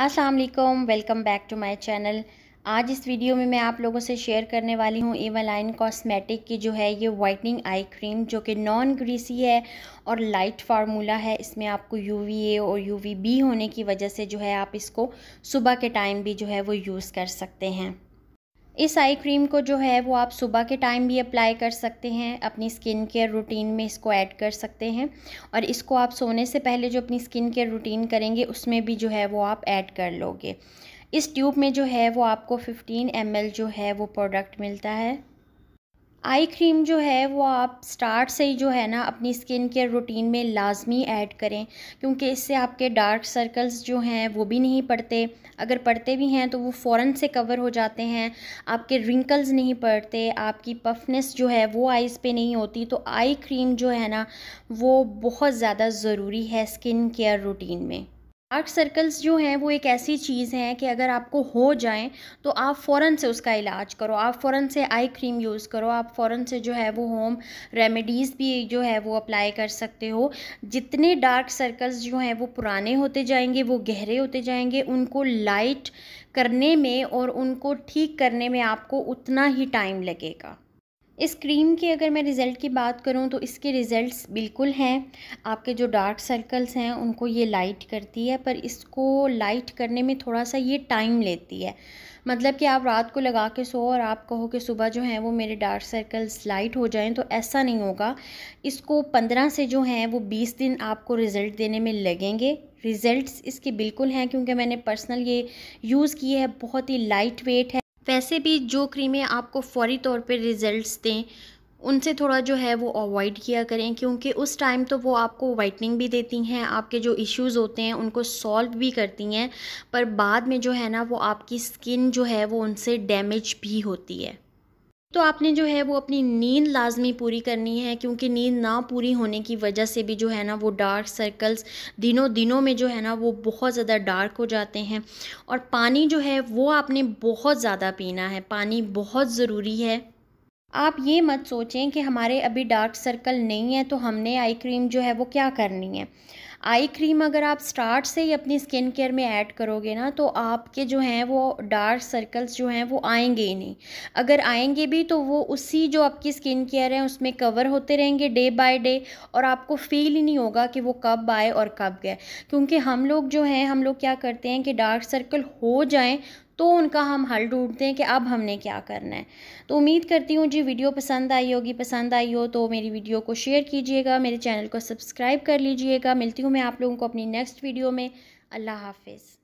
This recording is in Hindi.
अस्सलाम वालेकुम welcome back to my channel आज इस वीडियो में मैं आप लोगों से शेयर करने वाली हूँ एवलाइन कॉस्मेटिक की जो है ये वाइटनिंग आई क्रीम जो कि नॉन ग्रीसी है और लाइट फार्मूला है इसमें आपको यूवीए और यूवीबी होने की वजह से जो है आप इसको सुबह के टाइम भी जो है वो यूज़ कर सकते हैं इस आई क्रीम को जो है वो आप सुबह के टाइम भी अप्लाई कर सकते हैं अपनी स्किन केयर रूटीन में इसको ऐड कर सकते हैं और इसको आप सोने से पहले जो अपनी स्किन केयर रूटीन करेंगे उसमें भी जो है वो आप ऐड कर लोगे इस ट्यूब में जो है वो आपको 15 एम जो है वो प्रोडक्ट मिलता है आई क्रीम जो है वो आप स्टार्ट से ही जो है ना अपनी स्किन केयर रूटीन में लाजमी ऐड करें क्योंकि इससे आपके डार्क सर्कल्स जो हैं वो भी नहीं पड़ते अगर पड़ते भी हैं तो वो फ़ौर से कवर हो जाते हैं आपके रिंकल्स नहीं पड़ते आपकी पफनेस जो है वो आइज़ पे नहीं होती तो आई क्रीम जो है ना वो बहुत ज़्यादा ज़रूरी है स्किन केयर रूटीन में डार्क सर्कल्स जो हैं वो एक ऐसी चीज़ हैं कि अगर आपको हो जाएं तो आप फ़ौरन से उसका इलाज करो आप फ़ौरन से आई क्रीम यूज़ करो आप फ़ौरन से जो है वो होम रेमेडीज़ भी जो है वो अप्लाई कर सकते हो जितने डार्क सर्कल्स जो हैं वो पुराने होते जाएंगे वो गहरे होते जाएंगे उनको लाइट करने में और उनको ठीक करने में आपको उतना ही टाइम लगेगा इस क्रीम की अगर मैं रिज़ल्ट की बात करूँ तो इसके रिज़ल्ट्स बिल्कुल हैं आपके जो डार्क सर्कल्स हैं उनको ये लाइट करती है पर इसको लाइट करने में थोड़ा सा ये टाइम लेती है मतलब कि आप रात को लगा के सो और आप कहो कि सुबह जो है वो मेरे डार्क सर्कल्स लाइट हो जाएं तो ऐसा नहीं होगा इसको पंद्रह से जो है वो बीस दिन आपको रिज़ल्ट देने में लगेंगे रिज़ल्ट इसके बिल्कुल हैं क्योंकि मैंने पर्सनल ये यूज़ की है बहुत ही लाइट वेट है वैसे भी जो क्रीमें आपको फौरी तौर पर रिज़ल्ट्स दें उनसे थोड़ा जो है वो अवॉइड किया करें क्योंकि उस टाइम तो वो आपको वाइटनिंग भी देती हैं आपके जो इश्यूज़ होते हैं उनको सॉल्व भी करती हैं पर बाद में जो है ना वो आपकी स्किन जो है वो उनसे डैमेज भी होती है तो आपने जो है वो अपनी नींद लाजमी पूरी करनी है क्योंकि नींद ना पूरी होने की वजह से भी जो है ना वो डार्क सर्कल्स दिनों दिनों में जो है ना वो बहुत ज़्यादा डार्क हो जाते हैं और पानी जो है वो आपने बहुत ज़्यादा पीना है पानी बहुत ज़रूरी है आप ये मत सोचें कि हमारे अभी डार्क सर्कल नहीं है तो हमने आई क्रीम जो है वो क्या करनी है आई क्रीम अगर आप स्टार्ट से ही अपनी स्किन केयर में ऐड करोगे ना तो आपके जो हैं वो डार्क सर्कल्स जो हैं वो आएंगे ही नहीं अगर आएंगे भी तो वो उसी जो आपकी स्किन केयर है उसमें कवर होते रहेंगे डे बाय डे और आपको फील ही नहीं होगा कि वो कब आए और कब गए क्योंकि हम लोग जो हैं हम लोग क्या करते हैं कि डार्क सर्कल हो जाए तो उनका हम हल ढूंढते हैं कि अब हमने क्या करना है तो उम्मीद करती हूँ जी वीडियो पसंद आई होगी पसंद आई हो तो मेरी वीडियो को शेयर कीजिएगा मेरे चैनल को सब्सक्राइब कर लीजिएगा मिलती हूँ मैं आप लोगों को अपनी नेक्स्ट वीडियो में अल्लाह हाफिज़